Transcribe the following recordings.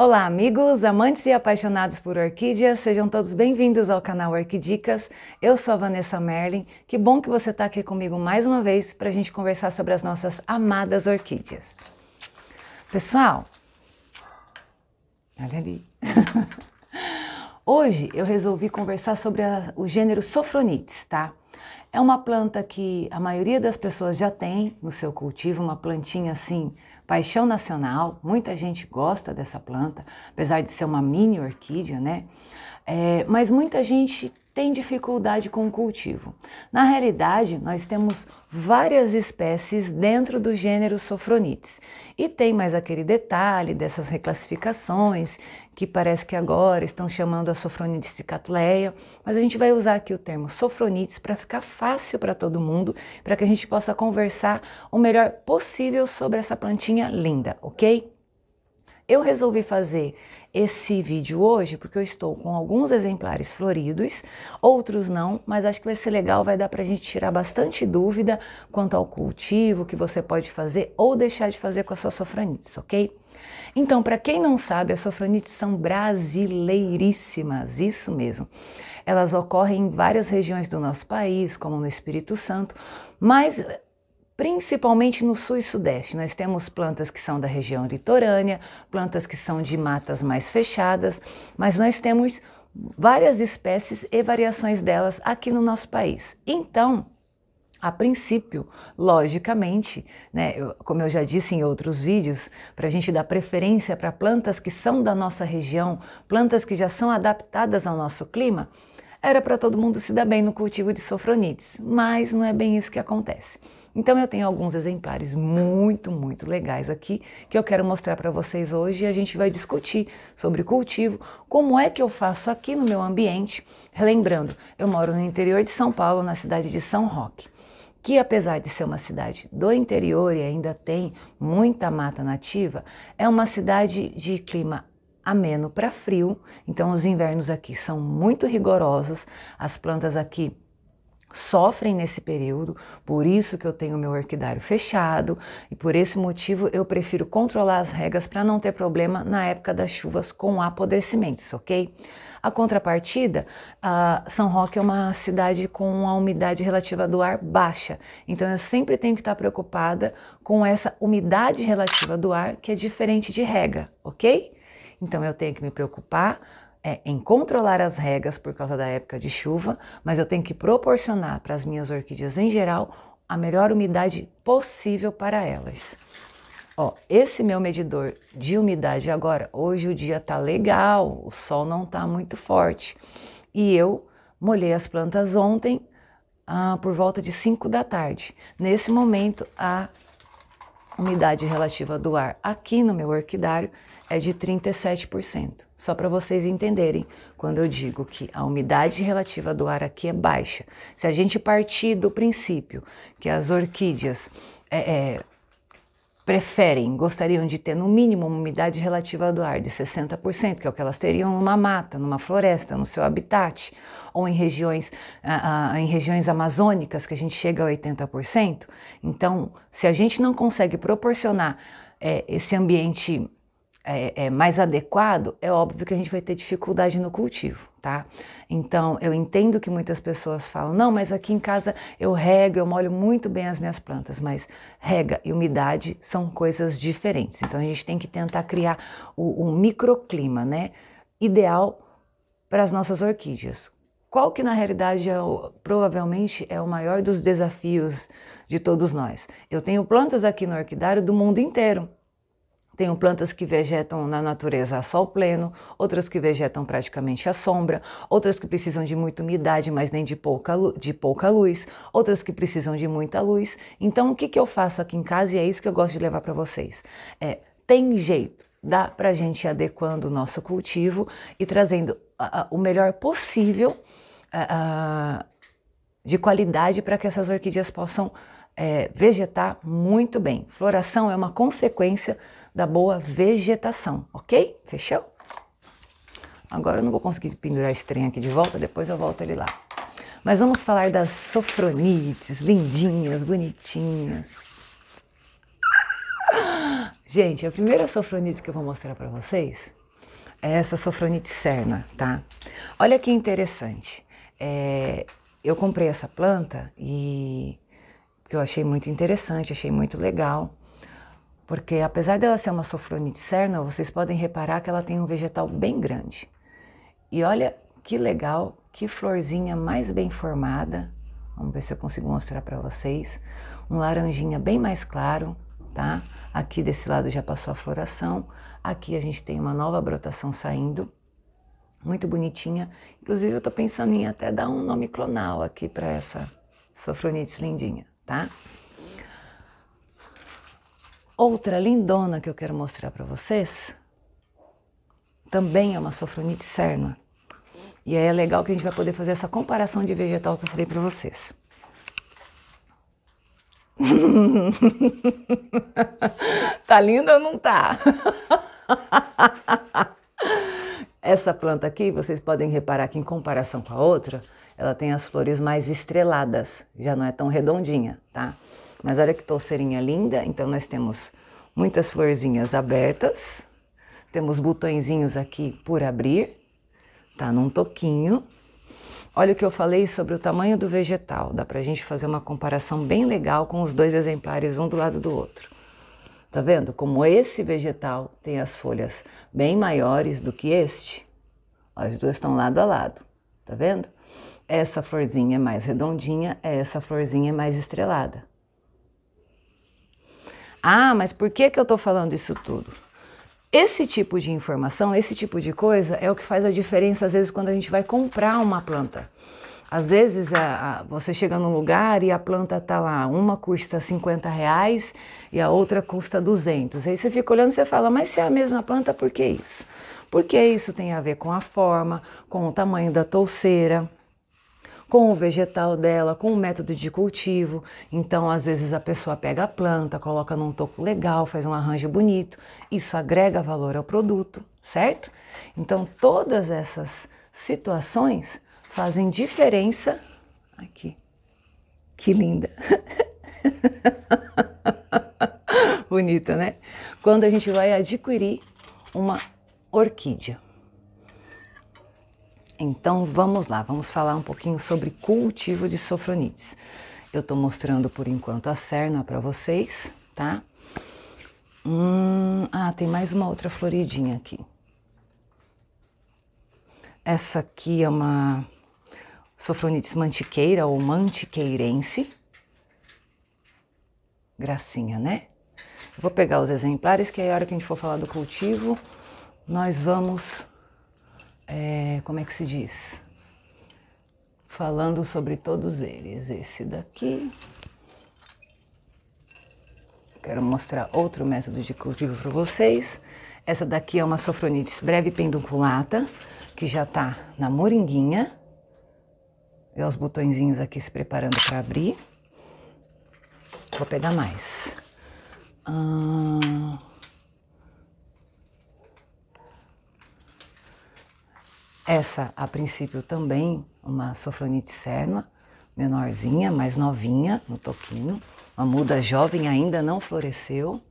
Olá, amigos, amantes e apaixonados por orquídeas, sejam todos bem-vindos ao canal Orquidicas. Eu sou a Vanessa Merlin. Que bom que você está aqui comigo mais uma vez para a gente conversar sobre as nossas amadas orquídeas. Pessoal, olha ali. Hoje eu resolvi conversar sobre a, o gênero Sofronites, tá? É uma planta que a maioria das pessoas já tem no seu cultivo, uma plantinha assim paixão nacional, muita gente gosta dessa planta, apesar de ser uma mini orquídea, né? É, mas muita gente tem dificuldade com o cultivo. Na realidade, nós temos várias espécies dentro do gênero Sofronites. E tem mais aquele detalhe dessas reclassificações, que parece que agora estão chamando a Sofronites de Catleia, mas a gente vai usar aqui o termo Sofronites para ficar fácil para todo mundo, para que a gente possa conversar o melhor possível sobre essa plantinha linda, ok? Eu resolvi fazer esse vídeo hoje porque eu estou com alguns exemplares floridos, outros não, mas acho que vai ser legal, vai dar para a gente tirar bastante dúvida quanto ao cultivo que você pode fazer ou deixar de fazer com a sua sofranites, ok? Então, para quem não sabe, as sofranites são brasileiríssimas, isso mesmo. Elas ocorrem em várias regiões do nosso país, como no Espírito Santo, mas principalmente no sul e sudeste. Nós temos plantas que são da região litorânea, plantas que são de matas mais fechadas, mas nós temos várias espécies e variações delas aqui no nosso país. Então, a princípio, logicamente, né, eu, como eu já disse em outros vídeos, para a gente dar preferência para plantas que são da nossa região, plantas que já são adaptadas ao nosso clima, era para todo mundo se dar bem no cultivo de sofronites, mas não é bem isso que acontece. Então eu tenho alguns exemplares muito, muito legais aqui que eu quero mostrar para vocês hoje e a gente vai discutir sobre cultivo, como é que eu faço aqui no meu ambiente. Relembrando, eu moro no interior de São Paulo, na cidade de São Roque que apesar de ser uma cidade do interior e ainda tem muita mata nativa, é uma cidade de clima ameno para frio, então os invernos aqui são muito rigorosos, as plantas aqui sofrem nesse período, por isso que eu tenho meu orquidário fechado e por esse motivo eu prefiro controlar as regras para não ter problema na época das chuvas com apodrecimentos, ok? A contrapartida, a São Roque é uma cidade com uma umidade relativa do ar baixa, então eu sempre tenho que estar preocupada com essa umidade relativa do ar que é diferente de rega, ok? Então eu tenho que me preocupar é, em controlar as regras por causa da época de chuva, mas eu tenho que proporcionar para as minhas orquídeas em geral a melhor umidade possível para elas. Ó, esse meu medidor de umidade agora, hoje o dia tá legal, o sol não tá muito forte. E eu molhei as plantas ontem ah, por volta de 5 da tarde. Nesse momento, a umidade relativa do ar aqui no meu orquidário é de 37%. Só para vocês entenderem, quando eu digo que a umidade relativa do ar aqui é baixa, se a gente partir do princípio que as orquídeas é, é, preferem, gostariam de ter no mínimo uma umidade relativa do ar de 60%, que é o que elas teriam numa mata, numa floresta, no seu habitat, ou em regiões, ah, ah, em regiões amazônicas que a gente chega a 80%. Então, se a gente não consegue proporcionar é, esse ambiente é, é, mais adequado, é óbvio que a gente vai ter dificuldade no cultivo, tá? Então, eu entendo que muitas pessoas falam, não, mas aqui em casa eu rego, eu molho muito bem as minhas plantas, mas rega e umidade são coisas diferentes. Então, a gente tem que tentar criar o, um microclima, né? Ideal para as nossas orquídeas. Qual que na realidade é o, provavelmente é o maior dos desafios de todos nós? Eu tenho plantas aqui no orquidário do mundo inteiro tenho plantas que vegetam na natureza a sol pleno, outras que vegetam praticamente à sombra, outras que precisam de muita umidade, mas nem de pouca, de pouca luz, outras que precisam de muita luz. Então, o que, que eu faço aqui em casa, e é isso que eu gosto de levar para vocês, é, tem jeito, dá para a gente ir adequando o nosso cultivo e trazendo o melhor possível de qualidade para que essas orquídeas possam é, vegetar muito bem. Floração é uma consequência da boa vegetação, ok? Fechou? Agora eu não vou conseguir pendurar esse trem aqui de volta, depois eu volto ele lá. Mas vamos falar das sofronites, lindinhas, bonitinhas. Gente, a primeira sofronite que eu vou mostrar para vocês é essa sofronite serna, tá? Olha que interessante. É, eu comprei essa planta e que eu achei muito interessante, achei muito legal. Porque apesar dela ser uma sofronite cerna, vocês podem reparar que ela tem um vegetal bem grande. E olha que legal, que florzinha mais bem formada. Vamos ver se eu consigo mostrar para vocês. Um laranjinha bem mais claro, tá? Aqui desse lado já passou a floração. Aqui a gente tem uma nova brotação saindo, muito bonitinha. Inclusive eu estou pensando em até dar um nome clonal aqui para essa sofronites lindinha, tá? Outra lindona que eu quero mostrar para vocês também é uma sofronite cerna. E aí é legal que a gente vai poder fazer essa comparação de vegetal que eu falei para vocês. tá linda ou não tá? Essa planta aqui, vocês podem reparar que em comparação com a outra, ela tem as flores mais estreladas, já não é tão redondinha, tá? Mas olha que touceirinha linda. Então, nós temos muitas florzinhas abertas. Temos botõezinhos aqui por abrir. Tá num toquinho. Olha o que eu falei sobre o tamanho do vegetal. Dá pra gente fazer uma comparação bem legal com os dois exemplares, um do lado do outro. Tá vendo como esse vegetal tem as folhas bem maiores do que este? As duas estão lado a lado, tá vendo? Essa florzinha é mais redondinha, essa florzinha é mais estrelada. Ah, mas por que, que eu estou falando isso tudo? Esse tipo de informação, esse tipo de coisa é o que faz a diferença às vezes quando a gente vai comprar uma planta. Às vezes a, a, você chega num lugar e a planta está lá, uma custa 50 reais e a outra custa 200. Aí você fica olhando e você fala, mas se é a mesma planta, por que isso? Porque isso tem a ver com a forma, com o tamanho da touceira, com o vegetal dela, com o método de cultivo. Então, às vezes a pessoa pega a planta, coloca num toco legal, faz um arranjo bonito. Isso agrega valor ao produto, certo? Então, todas essas situações fazem diferença aqui. Que linda. Bonita, né? Quando a gente vai adquirir uma orquídea. Então vamos lá, vamos falar um pouquinho sobre cultivo de sofronites. Eu estou mostrando por enquanto a cerna para vocês, tá? Hum, ah, tem mais uma outra floridinha aqui. Essa aqui é uma sofronites mantiqueira ou mantiqueirense. Gracinha, né? vou pegar os exemplares que aí a hora que a gente for falar do cultivo, nós vamos é, como é que se diz? Falando sobre todos eles. Esse daqui. Quero mostrar outro método de cultivo para vocês. Essa daqui é uma sofronites breve pendunculata, que já está na moringuinha. E os botõezinhos aqui se preparando para abrir. Vou pegar mais. Essa, a princípio, também uma sofronite cernua, menorzinha, mais novinha no toquinho. Uma muda jovem ainda não floresceu.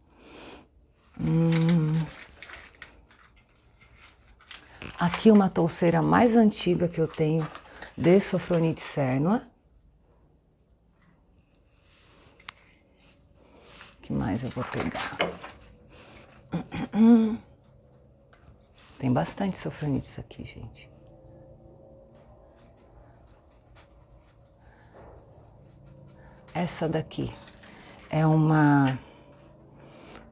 Hum. Aqui uma touceira mais antiga que eu tenho de sofronite cernua. que mais eu vou pegar? Hum, hum, hum. Tem bastante sofronites aqui, gente. Essa daqui é uma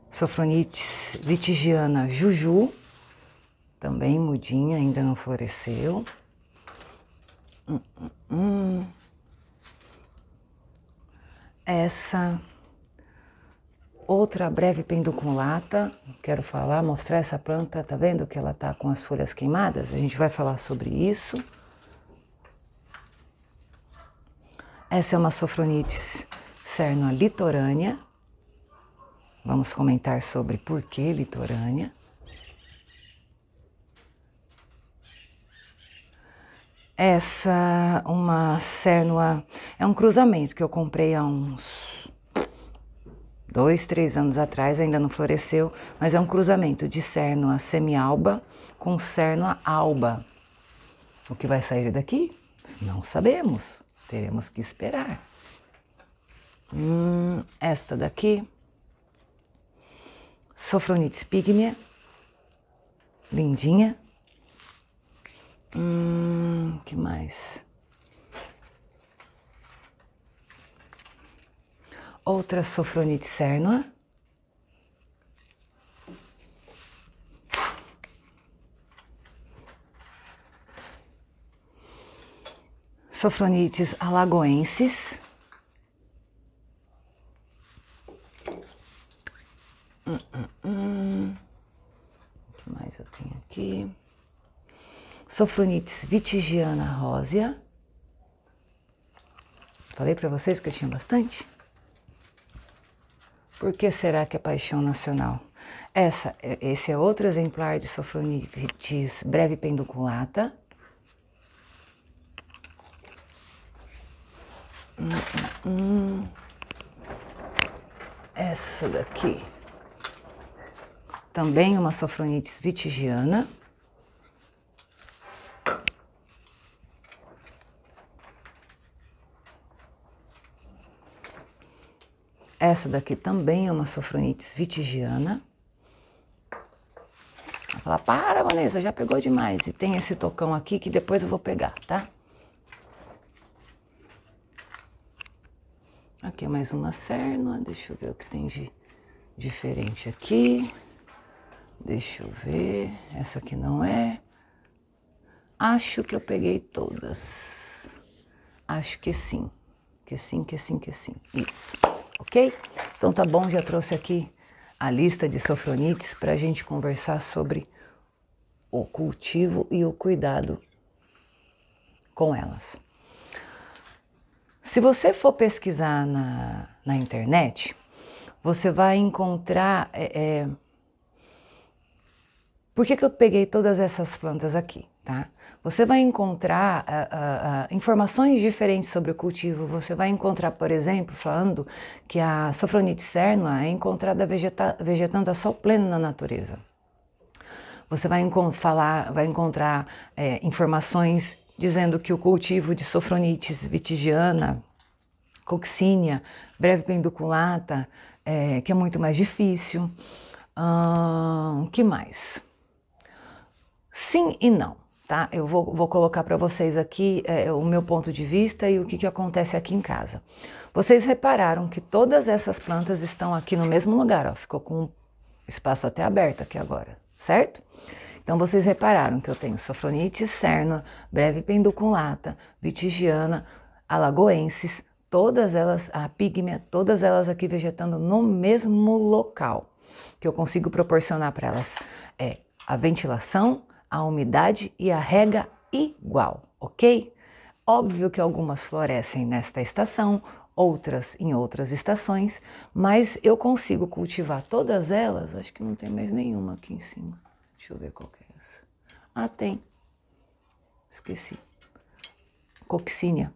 sofronites vitigiana Juju, também mudinha, ainda não floresceu. Hum, hum, hum. Essa Outra breve pendulata, quero falar, mostrar essa planta, tá vendo que ela tá com as folhas queimadas? A gente vai falar sobre isso. Essa é uma sofronites cerna litorânea. Vamos comentar sobre por que litorânea. Essa, uma cernua, é um cruzamento que eu comprei há uns dois, três anos atrás, ainda não floresceu, mas é um cruzamento de semi semialba com a alba. O que vai sair daqui? Não sabemos, teremos que esperar. Hum, esta daqui, Sofronitis pigmea, lindinha. Hum, que mais? outra sofronite cernua. Sofronites alagoenses. Hum, hum, hum. O que mais eu tenho aqui? Sofronites vitigiana rosa. Falei para vocês que eu tinha bastante? Por que será que é paixão nacional? Essa, é, esse é outro exemplar de sofronitis breve penduculata. Hum, hum, hum. Essa daqui. Também uma sofronitis vitigiana. Essa daqui também é uma sofronite vitigiana. Ela fala, para Vanessa, já pegou demais. E tem esse tocão aqui que depois eu vou pegar, tá? Aqui é mais uma cérnoa, deixa eu ver o que tem de diferente aqui. Deixa eu ver, essa aqui não é. Acho que eu peguei todas. Acho que sim. Que sim, que sim, que sim. Isso ok? Então tá bom, já trouxe aqui a lista de sofronites para a gente conversar sobre o cultivo e o cuidado com elas. Se você for pesquisar na, na internet, você vai encontrar. É, é... Por que, que eu peguei todas essas plantas aqui, tá? Você vai encontrar uh, uh, informações diferentes sobre o cultivo. Você vai encontrar, por exemplo, falando que a sofronite cernua é encontrada vegeta vegetando a sol pleno na natureza. Você vai, falar, vai encontrar é, informações dizendo que o cultivo de sofronites vitigiana, coccínea, breve penduculata, é, que é muito mais difícil. Hum, que mais? Sim e não tá? Eu vou, vou colocar para vocês aqui é, é, o meu ponto de vista e o que, que acontece aqui em casa. Vocês repararam que todas essas plantas estão aqui no mesmo lugar, ó, ficou com espaço até aberto aqui agora, certo? Então vocês repararam que eu tenho sofronite cerna, breve penduculata, vitigiana, alagoenses, todas elas, a pigmea, todas elas aqui vegetando no mesmo local, que eu consigo proporcionar para elas é a ventilação a umidade e a rega igual, ok? Óbvio que algumas florescem nesta estação, outras em outras estações, mas eu consigo cultivar todas elas. Acho que não tem mais nenhuma aqui em cima. Deixa eu ver qual que é essa. Ah, tem. Esqueci. Coxínia.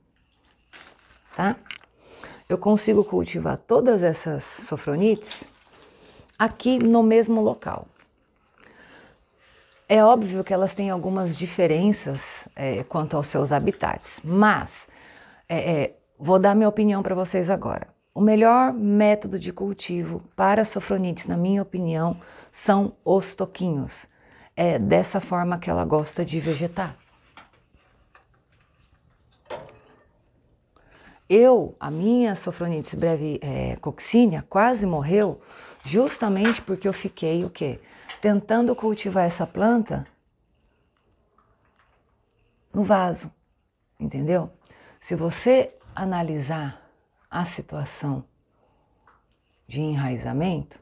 Tá? Eu consigo cultivar todas essas sofronites aqui no mesmo local. É óbvio que elas têm algumas diferenças é, quanto aos seus habitats, mas é, é, vou dar minha opinião para vocês agora. O melhor método de cultivo para sofronites, na minha opinião, são os toquinhos. É dessa forma que ela gosta de vegetar. Eu, a minha sofronites breve é, quase morreu justamente porque eu fiquei o quê? tentando cultivar essa planta no vaso, entendeu? Se você analisar a situação de enraizamento,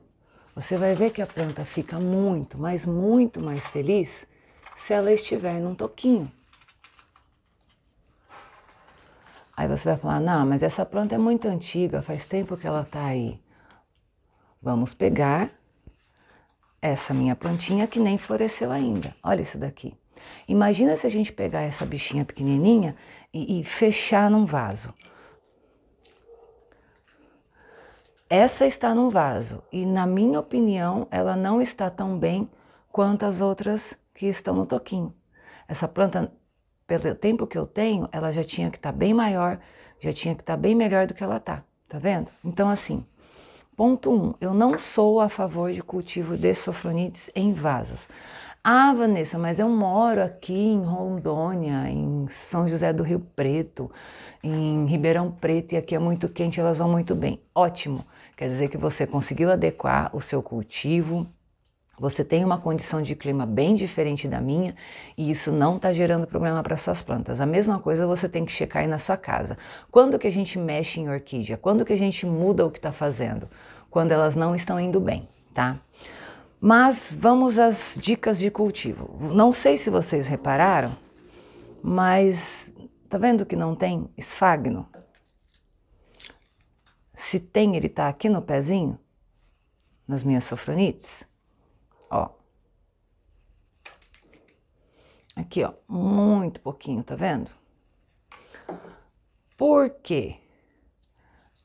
você vai ver que a planta fica muito, mas muito mais feliz se ela estiver num toquinho. Aí você vai falar: não, mas essa planta é muito antiga, faz tempo que ela está aí. Vamos pegar essa minha plantinha que nem floresceu ainda. Olha isso daqui. Imagina se a gente pegar essa bichinha pequenininha e, e fechar num vaso. Essa está num vaso e, na minha opinião, ela não está tão bem quanto as outras que estão no toquinho. Essa planta, pelo tempo que eu tenho, ela já tinha que estar tá bem maior, já tinha que estar tá bem melhor do que ela está. Tá vendo? Então, assim, Ponto 1. Um, eu não sou a favor de cultivo de sofronites em vasos. Ah, Vanessa, mas eu moro aqui em Rondônia, em São José do Rio Preto, em Ribeirão Preto e aqui é muito quente, elas vão muito bem. Ótimo. Quer dizer que você conseguiu adequar o seu cultivo, você tem uma condição de clima bem diferente da minha e isso não está gerando problema para suas plantas. A mesma coisa você tem que checar aí na sua casa. Quando que a gente mexe em orquídea? Quando que a gente muda o que está fazendo? quando elas não estão indo bem, tá? Mas vamos às dicas de cultivo. Não sei se vocês repararam, mas tá vendo que não tem esfagno? Se tem, ele tá aqui no pezinho, nas minhas sofronites. Ó. Aqui, ó, muito pouquinho, tá vendo? Por quê?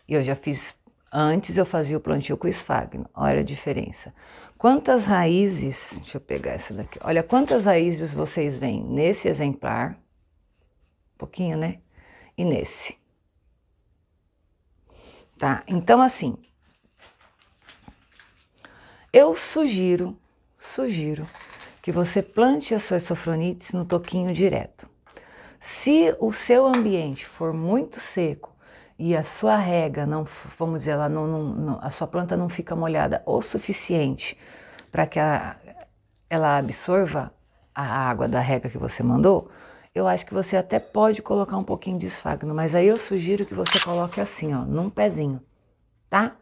Eu já fiz Antes eu fazia o plantio com esfagno, olha a diferença. Quantas raízes, deixa eu pegar essa daqui, olha quantas raízes vocês veem nesse exemplar, um pouquinho, né? E nesse. Tá? Então, assim, eu sugiro, sugiro que você plante as suas sofronites no toquinho direto. Se o seu ambiente for muito seco, e a sua rega não, vamos dizer, ela não, não, não a sua planta não fica molhada o suficiente para que ela, ela absorva a água da rega que você mandou, eu acho que você até pode colocar um pouquinho de esfagno, mas aí eu sugiro que você coloque assim, ó, num pezinho, tá?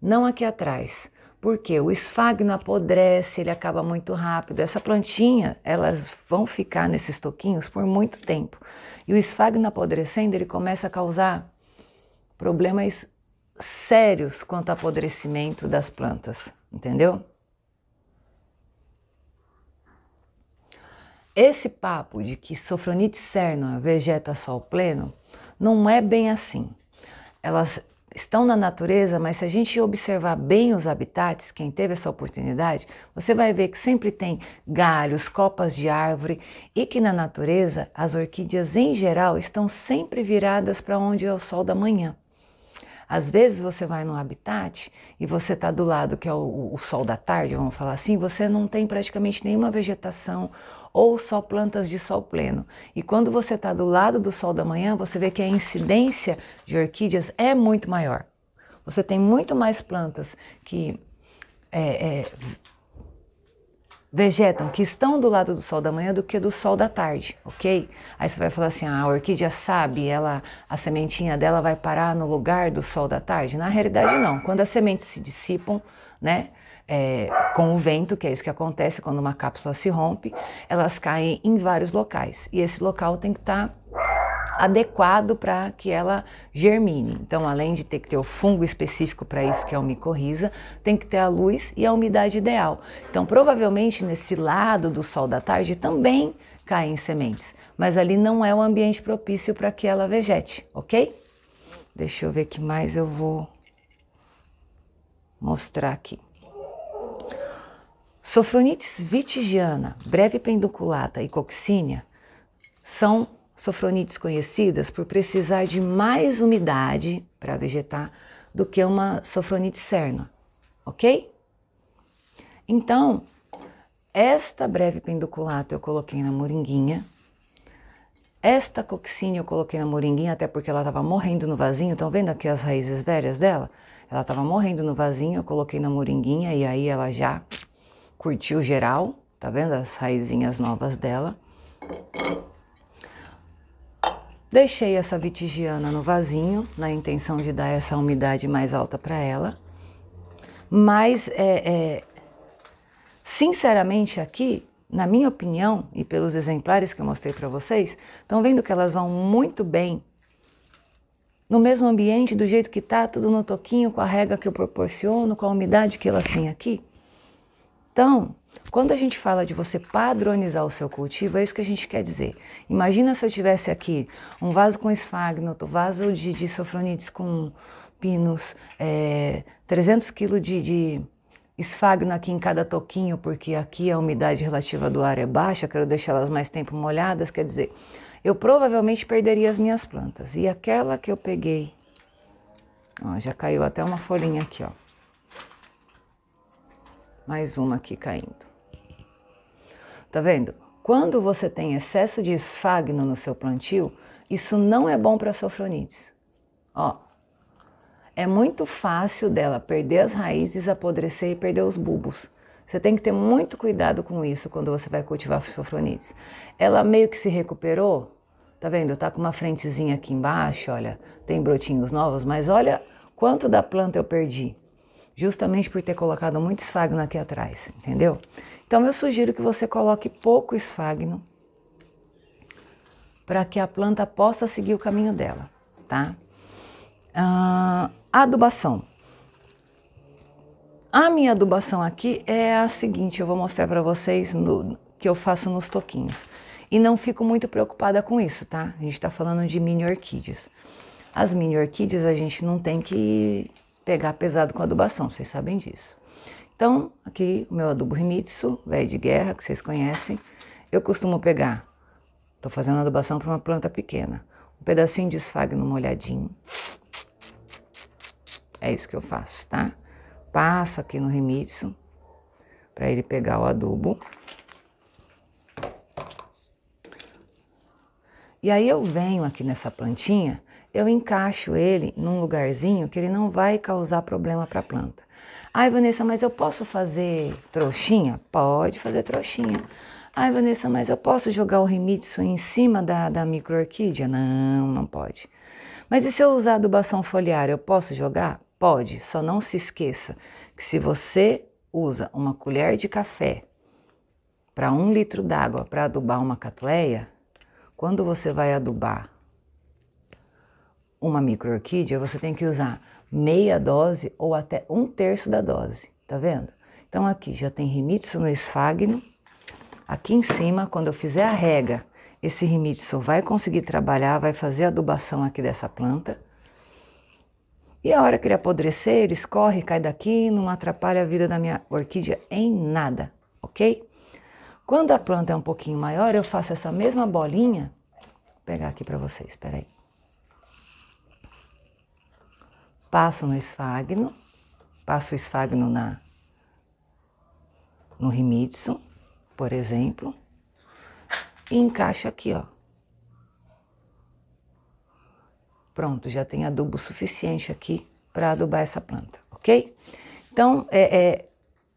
Não aqui atrás, porque o esfagno apodrece, ele acaba muito rápido. Essa plantinha, elas vão ficar nesses toquinhos por muito tempo. E o esfagno apodrecendo, ele começa a causar problemas sérios quanto ao apodrecimento das plantas, entendeu? Esse papo de que sofronite cerna vegeta sol pleno não é bem assim. Elas estão na natureza, mas se a gente observar bem os habitats, quem teve essa oportunidade, você vai ver que sempre tem galhos, copas de árvore e que na natureza as orquídeas em geral estão sempre viradas para onde é o sol da manhã. Às vezes você vai num habitat e você está do lado que é o, o sol da tarde, vamos falar assim, você não tem praticamente nenhuma vegetação ou só plantas de sol pleno. E quando você está do lado do sol da manhã, você vê que a incidência de orquídeas é muito maior. Você tem muito mais plantas que é, é, vegetam, que estão do lado do sol da manhã do que do sol da tarde, ok? Aí você vai falar assim, ah, a orquídea sabe, ela, a sementinha dela vai parar no lugar do sol da tarde? Na realidade não, quando as sementes se dissipam, né, é, com o vento, que é isso que acontece quando uma cápsula se rompe, elas caem em vários locais, e esse local tem que estar... Tá adequado para que ela germine. Então, além de ter que ter o fungo específico para isso, que é o micorriza, tem que ter a luz e a umidade ideal. Então, provavelmente nesse lado do sol da tarde também caem sementes, mas ali não é o ambiente propício para que ela vegete, ok? Deixa eu ver que mais eu vou mostrar aqui. Sofronites vitigiana, breve penduculata e coccinia são sofronites conhecidas por precisar de mais umidade para vegetar do que uma sofronite Serna, ok? Então, esta breve penduculata eu coloquei na moringuinha. Esta coccine eu coloquei na moringuinha até porque ela estava morrendo no vasinho. Estão vendo aqui as raízes velhas dela? Ela estava morrendo no vasinho, eu coloquei na moringuinha e aí ela já curtiu geral. Tá vendo as raizinhas novas dela? Deixei essa vitigiana no vasinho, na intenção de dar essa umidade mais alta para ela. Mas, é, é, sinceramente, aqui, na minha opinião, e pelos exemplares que eu mostrei para vocês, estão vendo que elas vão muito bem no mesmo ambiente, do jeito que está, tudo no toquinho, com a rega que eu proporciono, com a umidade que elas têm aqui. Então, quando a gente fala de você padronizar o seu cultivo, é isso que a gente quer dizer. Imagina se eu tivesse aqui um vaso com esfagnoto, vaso de, de sofronites com pinos, é, 300 kg de, de esfagno aqui em cada toquinho, porque aqui a umidade relativa do ar é baixa, quero deixá-las mais tempo molhadas, quer dizer, eu provavelmente perderia as minhas plantas. E aquela que eu peguei, ó, já caiu até uma folhinha aqui, ó mais uma aqui caindo. Tá vendo? Quando você tem excesso de esfagno no seu plantio, isso não é bom para sofronites. Ó, é muito fácil dela perder as raízes, apodrecer e perder os bulbos. Você tem que ter muito cuidado com isso quando você vai cultivar sofronites. Ela meio que se recuperou, tá vendo? Tá com uma frentezinha aqui embaixo, olha, tem brotinhos novos, mas olha quanto da planta eu perdi justamente por ter colocado muito esfagno aqui atrás, entendeu? Então eu sugiro que você coloque pouco esfagno para que a planta possa seguir o caminho dela, tá? Ah, adubação. A minha adubação aqui é a seguinte, eu vou mostrar para vocês no, que eu faço nos toquinhos. E não fico muito preocupada com isso, tá? A gente está falando de mini orquídeas. As mini orquídeas a gente não tem que pegar pesado com adubação, vocês sabem disso. Então, aqui o meu adubo Rimitsu, velho de guerra, que vocês conhecem. Eu costumo pegar, estou fazendo adubação para uma planta pequena, um pedacinho de esfagno molhadinho. É isso que eu faço, tá? Passo aqui no Rimitsu para ele pegar o adubo. E aí eu venho aqui nessa plantinha eu encaixo ele num lugarzinho que ele não vai causar problema para a planta. Ai, Vanessa, mas eu posso fazer trouxinha? Pode fazer trouxinha. Ai, Vanessa, mas eu posso jogar o remitsu em cima da, da microorquídea? Não, não pode. Mas e se eu usar adubação foliar, eu posso jogar? Pode, só não se esqueça que se você usa uma colher de café para um litro d'água para adubar uma catleia, quando você vai adubar uma microorquídea, você tem que usar meia dose ou até um terço da dose, tá vendo? Então aqui já tem rimitsu no esfagno. Aqui em cima, quando eu fizer a rega, esse rimitsu vai conseguir trabalhar, vai fazer a adubação aqui dessa planta. E a hora que ele apodrecer, ele escorre, cai daqui, não atrapalha a vida da minha orquídea em nada, ok? Quando a planta é um pouquinho maior, eu faço essa mesma bolinha. Vou pegar aqui para vocês, peraí. aí. passo no esfagno, passo o esfagno na, no rimidson, por exemplo, e encaixo aqui, ó. Pronto, já tem adubo suficiente aqui para adubar essa planta, ok? Então, é, é,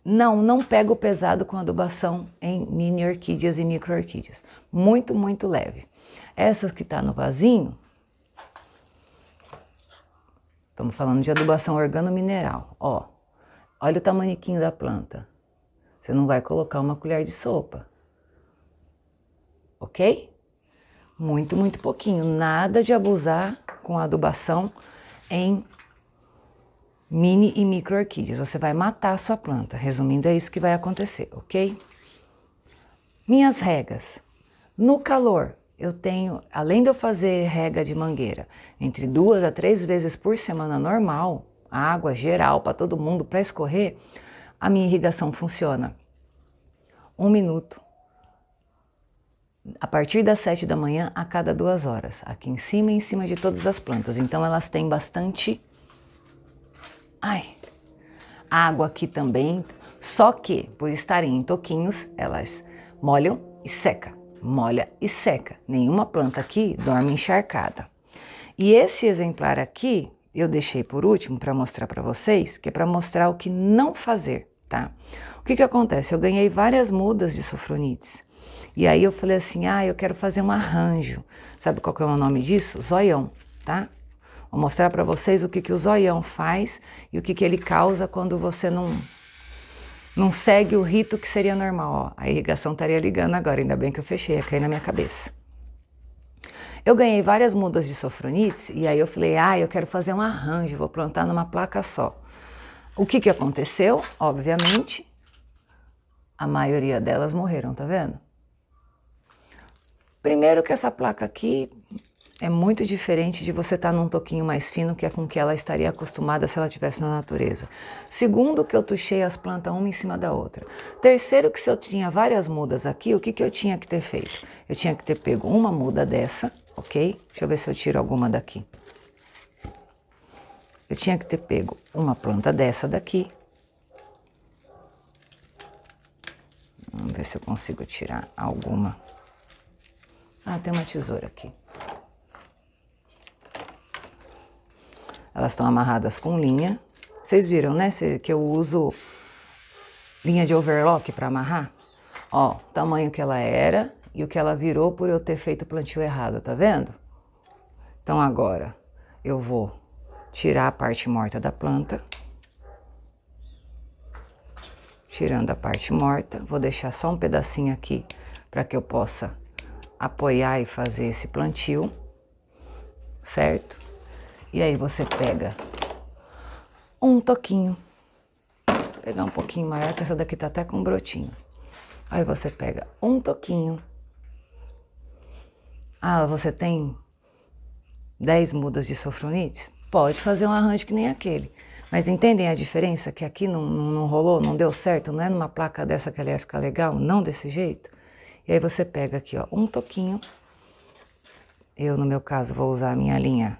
não, não pego pesado com adubação em mini orquídeas e micro orquídeas. Muito, muito leve. Essas que tá no vasinho, Estamos falando de adubação mineral. Ó, olha o tamaniquinho da planta. Você não vai colocar uma colher de sopa. Ok? Muito, muito pouquinho. Nada de abusar com adubação em mini e micro orquídeas. Você vai matar a sua planta. Resumindo, é isso que vai acontecer, ok? Minhas regras. No calor, eu tenho, além de eu fazer rega de mangueira entre duas a três vezes por semana normal, água geral para todo mundo para escorrer, a minha irrigação funciona. Um minuto. A partir das sete da manhã, a cada duas horas, aqui em cima e em cima de todas as plantas. Então elas têm bastante. Ai! Água aqui também. Só que, por estarem em toquinhos, elas molham e seca molha e seca. Nenhuma planta aqui dorme encharcada. E esse exemplar aqui eu deixei por último para mostrar para vocês, que é para mostrar o que não fazer, tá? O que que acontece? Eu ganhei várias mudas de sofronites. E aí eu falei assim: "Ah, eu quero fazer um arranjo". Sabe qual que é o nome disso? Zoião, tá? Vou mostrar para vocês o que que o zoião faz e o que que ele causa quando você não não segue o rito que seria normal. Ó, a irrigação estaria ligando agora, ainda bem que eu fechei, ia cair na minha cabeça. Eu ganhei várias mudas de sofronites e aí eu falei, ah, eu quero fazer um arranjo, vou plantar numa placa só. O que, que aconteceu? Obviamente, a maioria delas morreram, tá vendo? Primeiro que essa placa aqui é muito diferente de você estar tá num toquinho mais fino, que é com que ela estaria acostumada se ela estivesse na natureza. Segundo, que eu tuchei as plantas uma em cima da outra. Terceiro, que se eu tinha várias mudas aqui, o que, que eu tinha que ter feito? Eu tinha que ter pego uma muda dessa, ok? Deixa eu ver se eu tiro alguma daqui. Eu tinha que ter pego uma planta dessa daqui. Vamos ver se eu consigo tirar alguma. Ah, tem uma tesoura aqui. Elas estão amarradas com linha. Vocês viram, né, que eu uso linha de overlock para amarrar? Ó, tamanho que ela era e o que ela virou por eu ter feito o plantio errado, tá vendo? Então agora eu vou tirar a parte morta da planta. Tirando a parte morta, vou deixar só um pedacinho aqui para que eu possa apoiar e fazer esse plantio, certo? E aí você pega um toquinho. Vou pegar um pouquinho maior, que essa daqui tá até com um brotinho. Aí você pega um toquinho. Ah, você tem 10 mudas de sofronites? Pode fazer um arranjo que nem aquele. Mas entendem a diferença? Que aqui não, não, não rolou, não deu certo, não é numa placa dessa que ela ia ficar legal, não desse jeito? E aí você pega aqui, ó, um toquinho. Eu, no meu caso, vou usar a minha linha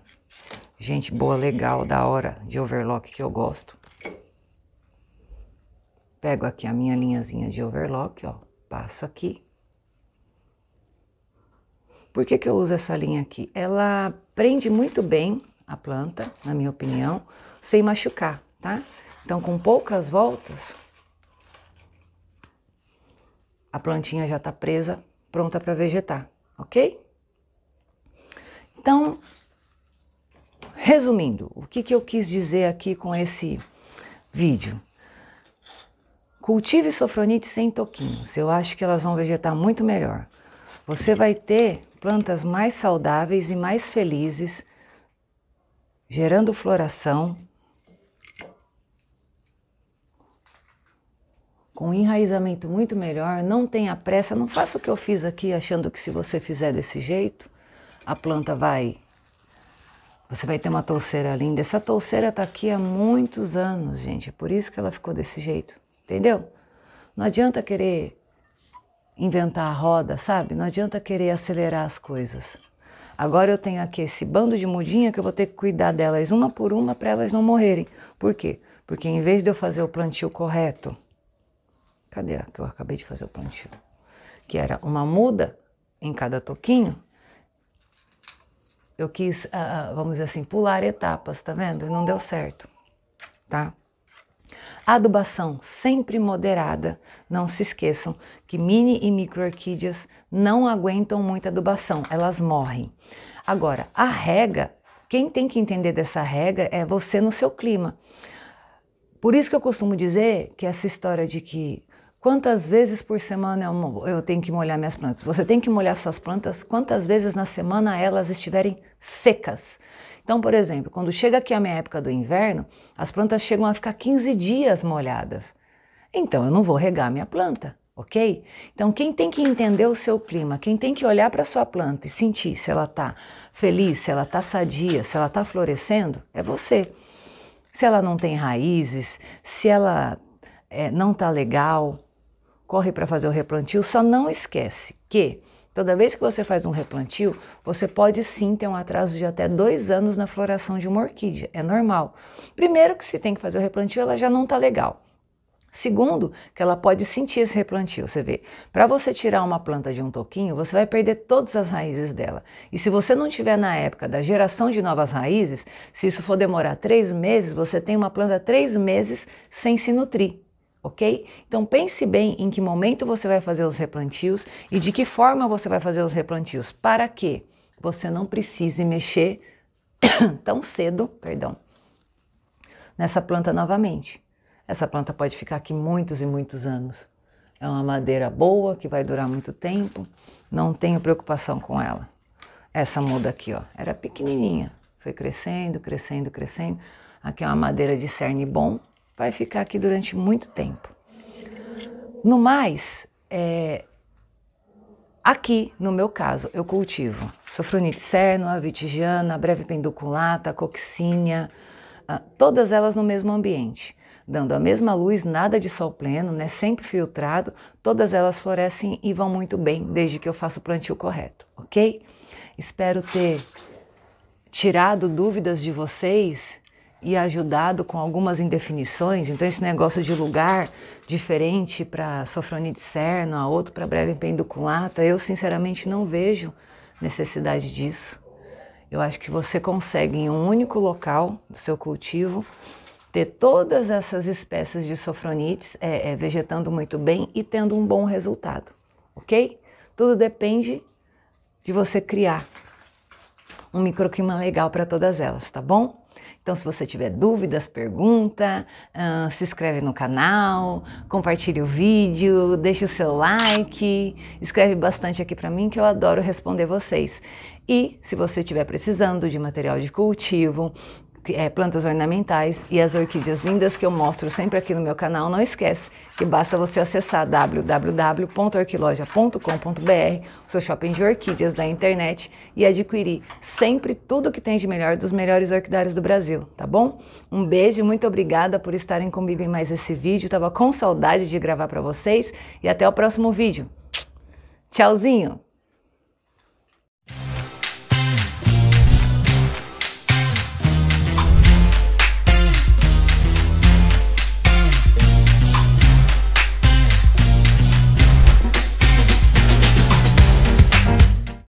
gente boa, legal, da hora, de overlock que eu gosto. Pego aqui a minha linhazinha de overlock, ó, passo aqui. Por que, que eu uso essa linha aqui? Ela prende muito bem a planta, na minha opinião, sem machucar, tá? Então, com poucas voltas, a plantinha já tá presa, pronta para vegetar, ok? Então, resumindo, o que, que eu quis dizer aqui com esse vídeo? Cultive sofronite sem toquinhos. Eu acho que elas vão vegetar muito melhor. Você vai ter plantas mais saudáveis e mais felizes, gerando floração, com enraizamento muito melhor. Não tenha pressa, não faça o que eu fiz aqui achando que se você fizer desse jeito, a planta vai você vai ter uma touceira linda. Essa touceira está aqui há muitos anos, gente. É por isso que ela ficou desse jeito, entendeu? Não adianta querer inventar a roda, sabe? Não adianta querer acelerar as coisas. Agora eu tenho aqui esse bando de mudinha que eu vou ter que cuidar delas uma por uma para elas não morrerem. Por quê? Porque em vez de eu fazer o plantio correto, cadê a que eu acabei de fazer o plantio? Que era uma muda em cada toquinho, eu quis, uh, vamos dizer assim, pular etapas, tá vendo? Não deu certo, tá? Adubação sempre moderada. Não se esqueçam que mini e micro orquídeas não aguentam muita adubação, elas morrem. Agora, a rega, quem tem que entender dessa regra é você no seu clima. Por isso que eu costumo dizer que essa história de que Quantas vezes por semana eu, eu tenho que molhar minhas plantas? Você tem que molhar suas plantas quantas vezes na semana elas estiverem secas. Então, por exemplo, quando chega aqui a minha época do inverno, as plantas chegam a ficar 15 dias molhadas. Então, eu não vou regar minha planta, ok? Então, quem tem que entender o seu clima, quem tem que olhar para sua planta e sentir se ela está feliz, se ela está sadia, se ela está florescendo, é você. Se ela não tem raízes, se ela é, não está legal, corre para fazer o replantio, só não esquece que toda vez que você faz um replantio, você pode sim ter um atraso de até dois anos na floração de uma orquídea, é normal. Primeiro que se tem que fazer o replantio, ela já não está legal. Segundo, que ela pode sentir esse replantio. Você vê, para você tirar uma planta de um toquinho, você vai perder todas as raízes dela. E se você não tiver na época da geração de novas raízes, se isso for demorar três meses, você tem uma planta três meses sem se nutrir ok? Então pense bem em que momento você vai fazer os replantios e de que forma você vai fazer os replantios, para que você não precise mexer tão cedo, perdão, nessa planta novamente. Essa planta pode ficar aqui muitos e muitos anos. É uma madeira boa que vai durar muito tempo. Não tenho preocupação com ela. Essa muda aqui, ó, era pequenininha, foi crescendo, crescendo, crescendo. Aqui é uma madeira de cerne bom, vai ficar aqui durante muito tempo. No mais, é, aqui no meu caso, eu cultivo sofronite cerno, vitigiana, breve penduculata, coxinha, ah, todas elas no mesmo ambiente, dando a mesma luz, nada de sol pleno, né, sempre filtrado, todas elas florescem e vão muito bem desde que eu faça o plantio correto, ok? Espero ter tirado dúvidas de vocês e ajudado com algumas indefinições. Então, esse negócio de lugar diferente para sofronite a outro para breve penduculata, eu sinceramente não vejo necessidade disso. Eu acho que você consegue, em um único local do seu cultivo, ter todas essas espécies de sofronites é, é, vegetando muito bem e tendo um bom resultado, ok? Tudo depende de você criar um microclima legal para todas elas, tá bom? Então, se você tiver dúvidas, pergunta, uh, se inscreve no canal, compartilhe o vídeo, deixe o seu like, escreve bastante aqui para mim que eu adoro responder vocês. E se você estiver precisando de material de cultivo, é, plantas ornamentais e as orquídeas lindas que eu mostro sempre aqui no meu canal. Não esquece que basta você acessar www.orquiloja.com.br, o seu shopping de orquídeas da internet e adquirir sempre tudo que tem de melhor dos melhores orquidários do Brasil, tá bom? Um beijo, muito obrigada por estarem comigo em mais esse vídeo. Tava com saudade de gravar para vocês e até o próximo vídeo. Tchauzinho!